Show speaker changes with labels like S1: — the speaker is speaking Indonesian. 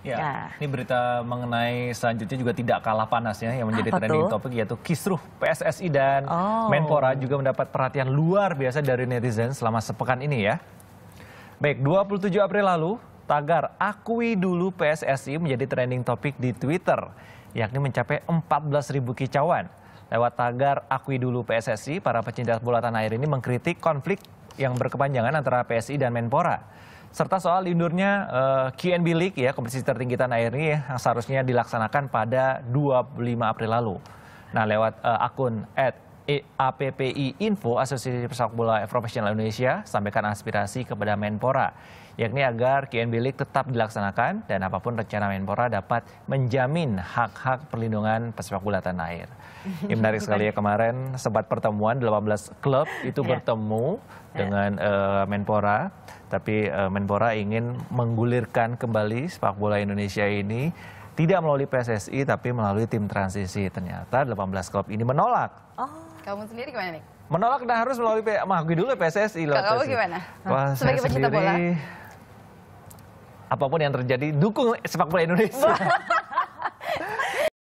S1: Ya, Nah.
S2: Ini berita mengenai selanjutnya juga tidak kalah panasnya yang menjadi Apa trending topik yaitu kisruh PSSI dan oh. Menpora juga mendapat perhatian luar biasa dari netizen selama sepekan ini ya. Baik, 27 April lalu tagar akui dulu PSSI menjadi trending topik di Twitter yakni mencapai ribu kicauan. Lewat tagar akui dulu PSSI, para pecinta bola tanah air ini mengkritik konflik yang berkepanjangan antara PSI dan Menpora serta soal lindurnya uh, eh, QNB League ya kompetisi tertinggi tanah air ini ya, yang seharusnya dilaksanakan pada 25 April lalu. Nah, lewat uh, akun APPI Info Asosiasi Pesawat Bola Profesional Indonesia sampaikan aspirasi kepada Menpora, yakni agar KNB League tetap dilaksanakan dan apapun rencana Menpora dapat menjamin hak-hak perlindungan pesepak bola tanah air. Ini menarik sekali ya kemarin sempat pertemuan 18 klub itu ya. bertemu ya. dengan uh, Menpora, tapi uh, Menpora ingin menggulirkan kembali sepak bola Indonesia ini tidak melalui PSSI tapi melalui tim transisi. Ternyata 18 klub ini menolak.
S1: Oh, kamu sendiri gimana nih?
S2: Menolak dan harus melalui mengakui dulu PSSI loh. Kamu gimana?
S1: Wah, Sebagai pecinta bola.
S2: Apapun yang terjadi, dukung sepak bola Indonesia.